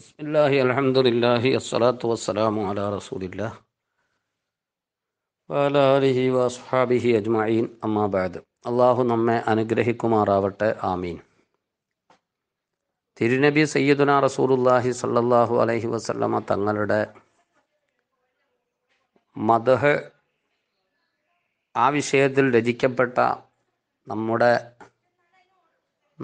ബിസ്മില്ലാഹി അലഹമുല്ലാഹി അസ്സലാത്തു വസ്സലാമു അല റസൂലില്ല വാലാലിഹി വസ്ഹാബിഹി അജ്മീൻ അമ്മാബാദ് അള്ളാഹു നമ്മെ അനുഗ്രഹിക്കുമാറാവട്ടെ ആമീൻ തിരുനബി സയ്യിദുന റസൂലുല്ലാഹി സ്വല്ലല്ലാഹു അലൈഹി വസല്ലമ തങ്ങളുടെ മദഹ് ആ വിഷയത്തിൽ രചിക്കപ്പെട്ട നമ്മുടെ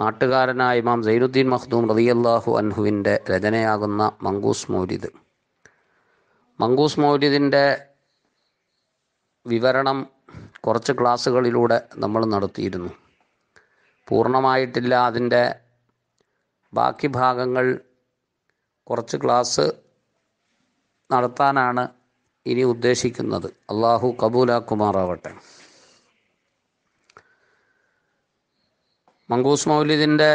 നാട്ടുകാരനായ ഇമാം സൈനുദ്ദീൻ മഖ്ദൂം റതിയല്ലാഹു അൻഹുവിൻ്റെ രചനയാകുന്ന മങ്കൂസ് മൗലിദ് മങ്കൂസ് മൗലിദിൻ്റെ വിവരണം കുറച്ച് ക്ലാസ്സുകളിലൂടെ നമ്മൾ നടത്തിയിരുന്നു പൂർണ്ണമായിട്ടില്ല അതിൻ്റെ ബാക്കി ഭാഗങ്ങൾ കുറച്ച് ക്ലാസ് നടത്താനാണ് ഇനി ഉദ്ദേശിക്കുന്നത് അള്ളാഹു കുമാറാവട്ടെ മങ്കൂസ് മൗലിദിൻ്റെ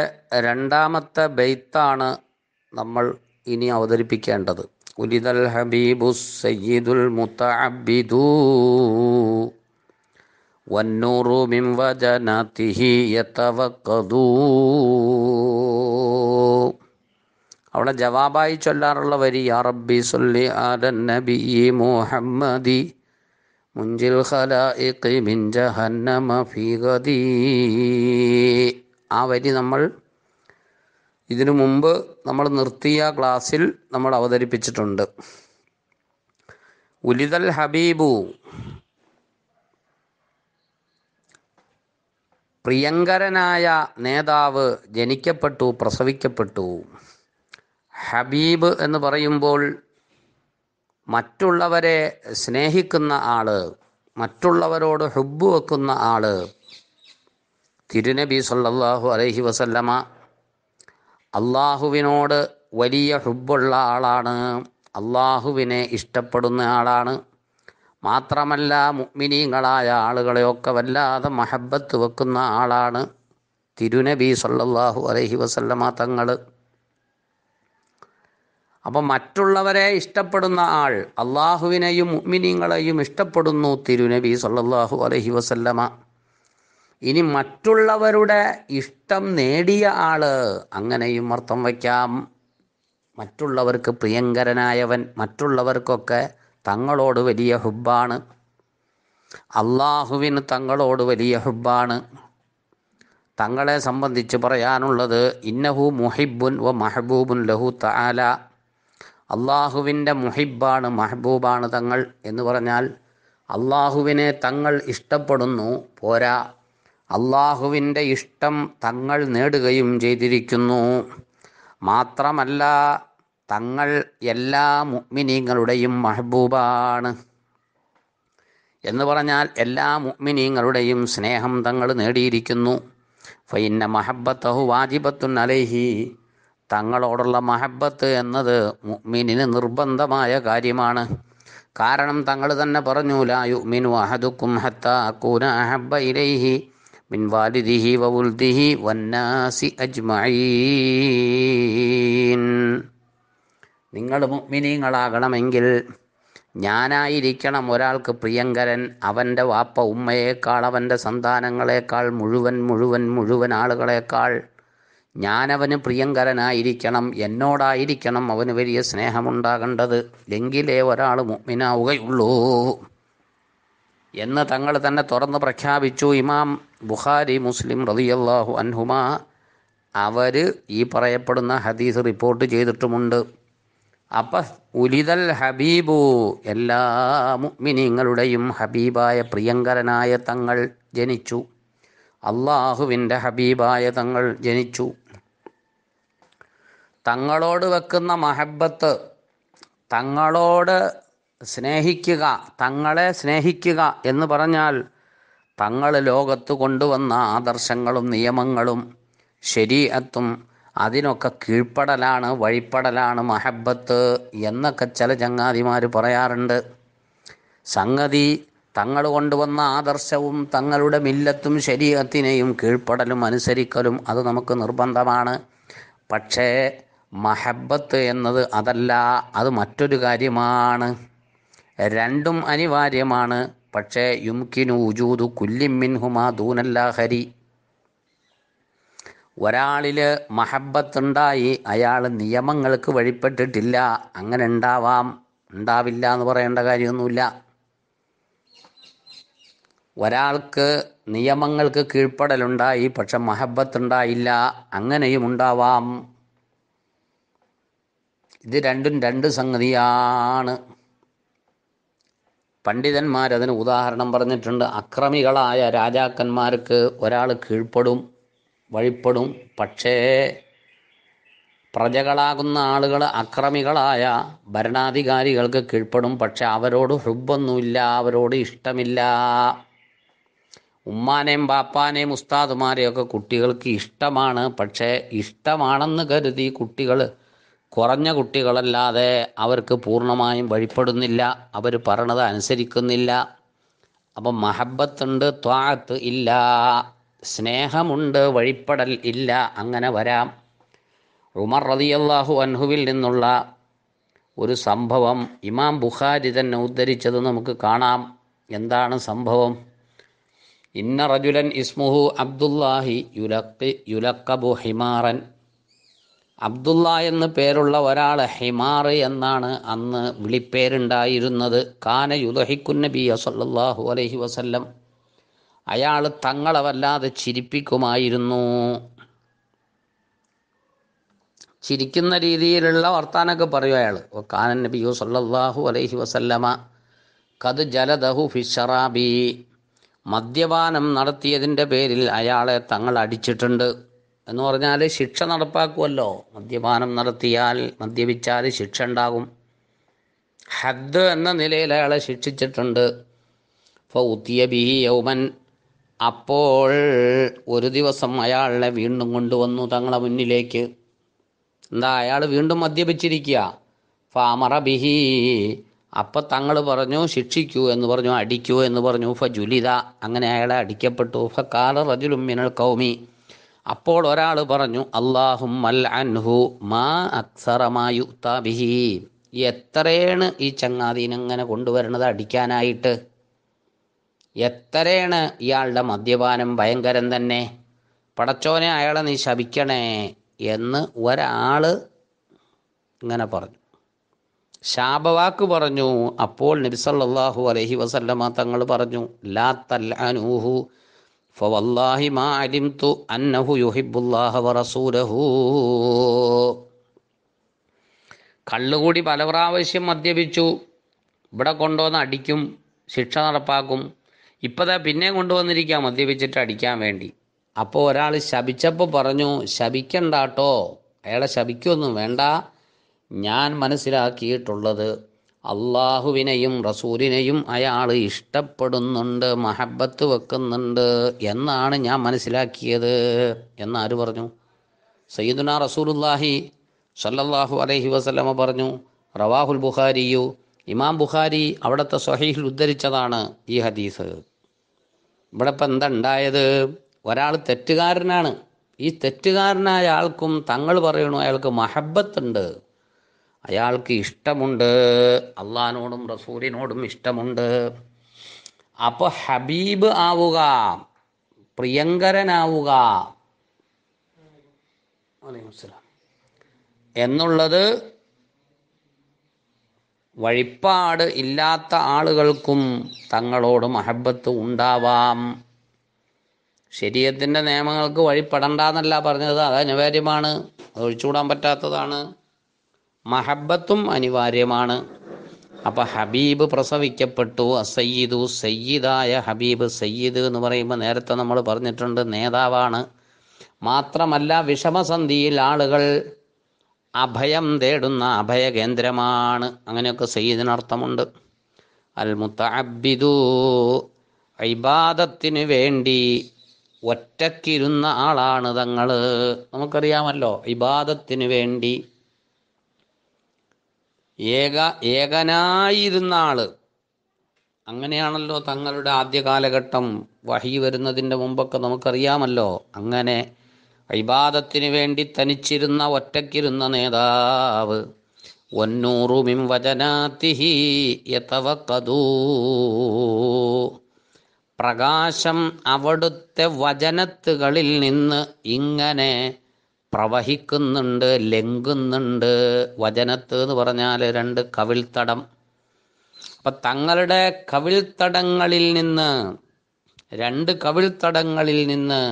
രണ്ടാമത്തെ ബെയ്ത്താണ് നമ്മൾ ഇനി അവതരിപ്പിക്കേണ്ടത് ഉലിദൽ ഹബീബു സയ്യിദുൽ മുത്തഅബ്ബിദു വന്നൂറു മിൻ വജനതിഹി യതവഖദു അവിടെ ജവാബായി ചൊല്ലാറുള്ള വരി യാ റബ്ബി സല്ലി അലൻ നബി മുഹമ്മദി മുഞ്ചിൽ ഖലായിഖി മിൻ ജഹന്നമ ഫീ ഗദീ ആ വരി നമ്മൾ ഇതിനു മുമ്പ് നമ്മൾ നിർത്തിയ ക്ലാസ്സിൽ നമ്മൾ അവതരിപ്പിച്ചിട്ടുണ്ട് ഉലിതൽ ഹബീബു പ്രിയങ്കരനായ നേതാവ് ജനിക്കപ്പെട്ടു പ്രസവിക്കപ്പെട്ടു ഹബീബ് എന്ന് പറയുമ്പോൾ മറ്റുള്ളവരെ സ്നേഹിക്കുന്ന ആള് മറ്റുള്ളവരോട് ഹുബ് വെക്കുന്ന ആള് തിരുനബി സല്ലല്ലാഹു അലൈഹി വസല്ലമ അള്ളാഹുവിനോട് വലിയ ഹുബുള്ള ആളാണ് അള്ളാഹുവിനെ ഇഷ്ടപ്പെടുന്ന ആളാണ് മാത്രമല്ല മുഗ്മിനീങ്ങളായ ആളുകളെയൊക്കെ വല്ലാതെ മഹബത്ത് വെക്കുന്ന ആളാണ് തിരുനബി സല്ലല്ലാഹു അലൈഹി വസല്ലമ തങ്ങൾ അപ്പം മറ്റുള്ളവരെ ഇഷ്ടപ്പെടുന്ന ആൾ അള്ളാഹുവിനെയും മുഗ്മിനീങ്ങളെയും ഇഷ്ടപ്പെടുന്നു തിരുനബി സല്ലല്ലാഹു അലൈഹി വസല്ലമ ഇനി മറ്റുള്ളവരുടെ ഇഷ്ടം നേടിയ ആള് അങ്ങനെയും അർത്ഥം വയ്ക്കാം മറ്റുള്ളവർക്ക് പ്രിയങ്കരനായവൻ മറ്റുള്ളവർക്കൊക്കെ തങ്ങളോട് വലിയ ഹുബ്ബാണ് അള്ളാഹുവിന് തങ്ങളോട് വലിയ ഹുബ്ബാണ് തങ്ങളെ സംബന്ധിച്ച് പറയാനുള്ളത് ഇന്നഹു മുഹിബുൻ വ മഹബൂബുൻ ലഹു താല അള്ളാഹുവിൻ്റെ മുഹിബാണ് മഹബൂബാണ് തങ്ങൾ എന്ന് പറഞ്ഞാൽ അള്ളാഹുവിനെ തങ്ങൾ ഇഷ്ടപ്പെടുന്നു പോരാ അള്ളാഹുവിൻ്റെ ഇഷ്ടം തങ്ങൾ നേടുകയും ചെയ്തിരിക്കുന്നു മാത്രമല്ല തങ്ങൾ എല്ലാ മുഗ്മിനീങ്ങളുടെയും മഹബൂബാണ് എന്ന് പറഞ്ഞാൽ എല്ലാ മുഗ്മിനീങ്ങളുടെയും സ്നേഹം തങ്ങൾ നേടിയിരിക്കുന്നു ഫൈന്ന മഹബത്തഹു വാജിബത്തു അലൈഹി തങ്ങളോടുള്ള മഹബത്ത് എന്നത് മുഗ്മിനിന് നിർബന്ധമായ കാര്യമാണ് കാരണം തങ്ങൾ തന്നെ പറഞ്ഞു ലായു മിനു അഹദുക്കും ഹത്ത കൂന അഹബ്ബ ഇലൈഹി മിൻ വാലിദിഹി വവുൽദിഹി വന്നാസി അജ്മഈൻ നിങ്ങൾ മുഗ്മിനീങ്ങളാകണമെങ്കിൽ ഞാനായിരിക്കണം ഒരാൾക്ക് പ്രിയങ്കരൻ അവൻ്റെ വാപ്പ ഉമ്മയേക്കാൾ അവൻ്റെ സന്താനങ്ങളെക്കാൾ മുഴുവൻ മുഴുവൻ മുഴുവൻ ആളുകളെക്കാൾ ഞാനവന് പ്രിയങ്കരനായിരിക്കണം എന്നോടായിരിക്കണം അവന് വലിയ സ്നേഹമുണ്ടാകേണ്ടത് എങ്കിലേ ഒരാൾ മുഗ്മിനാവുകയുള്ളൂ എന്ന് തങ്ങൾ തന്നെ തുറന്ന് പ്രഖ്യാപിച്ചു ഇമാം ബുഖാരി മുസ്ലിം റതിയല്ലാഹു അൻഹുമ അവർ ഈ പറയപ്പെടുന്ന ഹദീസ് റിപ്പോർട്ട് ചെയ്തിട്ടുമുണ്ട് അപ്പം ഉലിതൽ ഹബീബു എല്ലാ മുഗ്മിനിങ്ങളുടെയും ഹബീബായ പ്രിയങ്കരനായ തങ്ങൾ ജനിച്ചു അള്ളാഹുവിൻ്റെ ഹബീബായ തങ്ങൾ ജനിച്ചു തങ്ങളോട് വെക്കുന്ന മഹബത്ത് തങ്ങളോട് സ്നേഹിക്കുക തങ്ങളെ സ്നേഹിക്കുക എന്ന് പറഞ്ഞാൽ തങ്ങൾ ലോകത്ത് കൊണ്ടുവന്ന ആദർശങ്ങളും നിയമങ്ങളും ശരീരത്തും അതിനൊക്കെ കീഴ്പ്പെടലാണ് വഴിപ്പെടലാണ് മഹബത്ത് എന്നൊക്കെ ചില ചങ്ങാതിമാർ പറയാറുണ്ട് സംഗതി തങ്ങൾ കൊണ്ടുവന്ന ആദർശവും തങ്ങളുടെ മില്ലത്തും ശരീരത്തിനെയും കീഴ്പ്പെടലും അനുസരിക്കലും അത് നമുക്ക് നിർബന്ധമാണ് പക്ഷേ മഹബത്ത് എന്നത് അതല്ല അത് മറ്റൊരു കാര്യമാണ് രണ്ടും അനിവാര്യമാണ് പക്ഷേ യുംകിനു ഉജൂതു കുല്ലിമിൻഹുമാ ഒരാളില് ഒരാളിൽ മഹബത്തുണ്ടായി അയാൾ നിയമങ്ങൾക്ക് വഴിപ്പെട്ടിട്ടില്ല അങ്ങനെ ഉണ്ടാവാം ഉണ്ടാവില്ല എന്ന് പറയേണ്ട കാര്യമൊന്നുമില്ല ഒരാൾക്ക് നിയമങ്ങൾക്ക് കീഴ്പ്പെടലുണ്ടായി പക്ഷെ മഹബത്തുണ്ടായില്ല അങ്ങനെയും ഉണ്ടാവാം ഇത് രണ്ടും രണ്ട് സംഗതിയാണ് പണ്ഡിതന്മാർ അതിന് ഉദാഹരണം പറഞ്ഞിട്ടുണ്ട് അക്രമികളായ രാജാക്കന്മാർക്ക് ഒരാൾ കീഴ്പ്പെടും വഴിപ്പെടും പക്ഷേ പ്രജകളാകുന്ന ആളുകൾ അക്രമികളായ ഭരണാധികാരികൾക്ക് കീഴ്പ്പെടും പക്ഷെ അവരോട് ഹൃബൊന്നുമില്ല അവരോട് ഇഷ്ടമില്ല ഉമ്മാനെയും ബാപ്പാനെയും ഉസ്താദുമാരെയൊക്കെ കുട്ടികൾക്ക് ഇഷ്ടമാണ് പക്ഷേ ഇഷ്ടമാണെന്ന് കരുതി കുട്ടികൾ കുറഞ്ഞ കുട്ടികളല്ലാതെ അവർക്ക് പൂർണ്ണമായും വഴിപ്പെടുന്നില്ല അവർ പറണത് അനുസരിക്കുന്നില്ല അപ്പം മഹബത്തുണ്ട് ത്വാത്ത് ഇല്ല സ്നേഹമുണ്ട് വഴിപ്പെടൽ ഇല്ല അങ്ങനെ വരാം ഉമർ റതിയല്ലാഹു അൻഹുവിൽ നിന്നുള്ള ഒരു സംഭവം ഇമാം ബുഖാരി തന്നെ ഉദ്ധരിച്ചത് നമുക്ക് കാണാം എന്താണ് സംഭവം ഇന്ന റജുലൻ ഇസ്മുഹു അബ്ദുല്ലാഹി യുലക്ക് യുലക്കബു ഹിമാറൻ അബ്ദുള്ള എന്ന് പേരുള്ള ഒരാൾ ഹിമാർ എന്നാണ് അന്ന് വിളിപ്പേരുണ്ടായിരുന്നത് കാന യുദഹിക്കു നബിയ സല്ലാഹു അലഹി വസല്ലം അയാൾ തങ്ങളെ വല്ലാതെ ചിരിപ്പിക്കുമായിരുന്നു ചിരിക്കുന്ന രീതിയിലുള്ള വർത്താനൊക്കെ പറയും അയാൾ കാനൻ നബിയു സല്ലാഹു അലൈഹി വസല്ലമ കത് ജലദഹു ഫിഷറാബി മദ്യപാനം നടത്തിയതിൻ്റെ പേരിൽ അയാളെ തങ്ങൾ അടിച്ചിട്ടുണ്ട് എന്ന് പറഞ്ഞാൽ ശിക്ഷ നടപ്പാക്കുമല്ലോ മദ്യപാനം നടത്തിയാൽ മദ്യപിച്ചാൽ ശിക്ഷ ഉണ്ടാകും ഹദ് എന്ന നിലയിൽ അയാളെ ശിക്ഷിച്ചിട്ടുണ്ട് ഫൗത്തിയ ബിഹി യൗമൻ അപ്പോൾ ഒരു ദിവസം അയാളെ വീണ്ടും കൊണ്ടുവന്നു തങ്ങളെ മുന്നിലേക്ക് എന്താ അയാൾ വീണ്ടും മദ്യപിച്ചിരിക്കുക ഫാമറ ബിഹി അപ്പം തങ്ങൾ പറഞ്ഞു ശിക്ഷിക്കൂ എന്ന് പറഞ്ഞു അടിക്കൂ എന്ന് പറഞ്ഞു ഫ ജുലിത അങ്ങനെ അയാളെ അടിക്കപ്പെട്ടു ഫ കാല റജുലും മിനൽ കൗമി അപ്പോൾ ഒരാൾ പറഞ്ഞു അള്ളാഹും അൻഹു മാ അക്സറമായു എത്രയാണ് ഈ ചങ്ങാതീനെ ഇങ്ങനെ കൊണ്ടുവരുന്നത് അടിക്കാനായിട്ട് എത്രയാണ് ഇയാളുടെ മദ്യപാനം ഭയങ്കരം തന്നെ പടച്ചോനെ അയാളെ നീ ശപിക്കണേ എന്ന് ഒരാൾ ഇങ്ങനെ പറഞ്ഞു ശാപവാക്ക് പറഞ്ഞു അപ്പോൾ നബിസല്ലാഹു അലഹി വസല്ലമ തങ്ങൾ പറഞ്ഞു ലാ തല്ലൂഹു فوالله ما علمت أنه يحب الله ورسوله കള്ളുകൂടി പല പ്രാവശ്യം മദ്യപിച്ചു ഇവിടെ കൊണ്ടുവന്ന് അടിക്കും ശിക്ഷ നടപ്പാക്കും ഇപ്പതാ പിന്നെ കൊണ്ടുവന്നിരിക്കാം മദ്യപിച്ചിട്ട് അടിക്കാൻ വേണ്ടി അപ്പോൾ ഒരാൾ ശപിച്ചപ്പോൾ പറഞ്ഞു ശപിക്കണ്ടാട്ടോ അയാളെ ശപിക്കൊന്നും വേണ്ട ഞാൻ മനസ്സിലാക്കിയിട്ടുള്ളത് അള്ളാഹുവിനെയും റസൂലിനെയും അയാൾ ഇഷ്ടപ്പെടുന്നുണ്ട് മഹബത്ത് വെക്കുന്നുണ്ട് എന്നാണ് ഞാൻ മനസ്സിലാക്കിയത് എന്നാര് പറഞ്ഞു സയ്യിദുന റസൂലുല്ലാഹി സല്ലാഹു അലൈഹി വസ്ലമ പറഞ്ഞു റവാഹുൽ ബുഹാരിയു ഇമാം ബുഖാരി അവിടുത്തെ സ്വഹീഹിൽ ഉദ്ധരിച്ചതാണ് ഈ ഹദീസ് ഇവിടെ ഇപ്പം എന്താ ഉണ്ടായത് ഒരാൾ തെറ്റുകാരനാണ് ഈ തെറ്റുകാരനായ ആൾക്കും തങ്ങൾ പറയണു അയാൾക്ക് മഹബത്തുണ്ട് അയാൾക്ക് ഇഷ്ടമുണ്ട് അള്ളഹാനോടും റസൂലിനോടും ഇഷ്ടമുണ്ട് അപ്പോൾ ഹബീബ് ആവുക പ്രിയങ്കരനാവുക എന്നുള്ളത് വഴിപ്പാട് ഇല്ലാത്ത ആളുകൾക്കും തങ്ങളോട് മഹബത്ത് ഉണ്ടാവാം ശരീരത്തിൻ്റെ നിയമങ്ങൾക്ക് വഴിപ്പെടണ്ടെന്നല്ല പറഞ്ഞത് അത് അനിവാര്യമാണ് അത് ഒഴിച്ചുകൂടാൻ പറ്റാത്തതാണ് മഹബത്തും അനിവാര്യമാണ് അപ്പോൾ ഹബീബ് പ്രസവിക്കപ്പെട്ടു സയ്യിദു സയ്യിദായ ഹബീബ് സയ്യിദ് എന്ന് പറയുമ്പോൾ നേരത്തെ നമ്മൾ പറഞ്ഞിട്ടുണ്ട് നേതാവാണ് മാത്രമല്ല വിഷമസന്ധിയിൽ ആളുകൾ അഭയം തേടുന്ന അഭയകേന്ദ്രമാണ് അങ്ങനെയൊക്കെ സയ്യിദിനർത്ഥമുണ്ട് അൽ മുത്തഅബിദു ഐബാദത്തിന് വേണ്ടി ഒറ്റക്കിരുന്ന ആളാണ് തങ്ങൾ നമുക്കറിയാമല്ലോ ഇബാദത്തിന് വേണ്ടി ഏക ഏകനായിരുന്ന ആള് അങ്ങനെയാണല്ലോ തങ്ങളുടെ ആദ്യ കാലഘട്ടം വഹി വരുന്നതിൻ്റെ മുമ്പൊക്കെ നമുക്കറിയാമല്ലോ അങ്ങനെ ഇബാദത്തിന് വേണ്ടി തനിച്ചിരുന്ന ഒറ്റയ്ക്കിരുന്ന നേതാവ് ഒന്നൂറുമിം വചനാത്തിഹി യഥവക്കതൂ പ്രകാശം അവിടുത്തെ വചനത്തുകളിൽ നിന്ന് ഇങ്ങനെ പ്രവഹിക്കുന്നുണ്ട് ലംഘുന്നുണ്ട് വചനത്ത് എന്ന് പറഞ്ഞാൽ രണ്ട് കവിൾത്തടം അപ്പം തങ്ങളുടെ കവിൾത്തടങ്ങളിൽ നിന്ന് രണ്ട് കവിൾത്തടങ്ങളിൽ നിന്ന്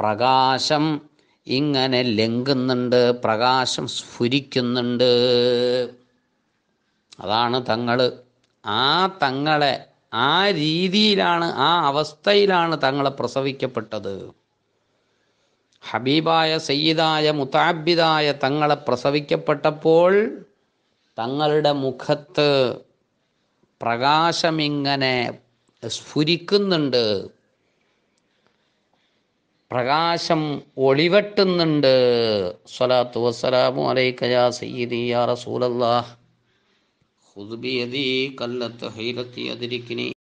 പ്രകാശം ഇങ്ങനെ ലംഘുന്നുണ്ട് പ്രകാശം സ്ഫുരിക്കുന്നുണ്ട് അതാണ് തങ്ങൾ ആ തങ്ങളെ ആ രീതിയിലാണ് ആ അവസ്ഥയിലാണ് തങ്ങളെ പ്രസവിക്കപ്പെട്ടത് ഹബീബായ സയ്യിദായ മുത്താബിദായ തങ്ങളെ പ്രസവിക്കപ്പെട്ടപ്പോൾ തങ്ങളുടെ മുഖത്ത് പ്രകാശമിങ്ങനെ സ്ഫുരിക്കുന്നുണ്ട് പ്രകാശം ഒളിവെട്ടുന്നുണ്ട് സ്വലാത്തു വസ്സലാമു അലൈക്കയാ സയ്യിദി യാ റസൂലല്ലാഹ് ഹുദ്ബിയതി കല്ലത്ത് ഹൈലത്തി അതിരിക്കിനി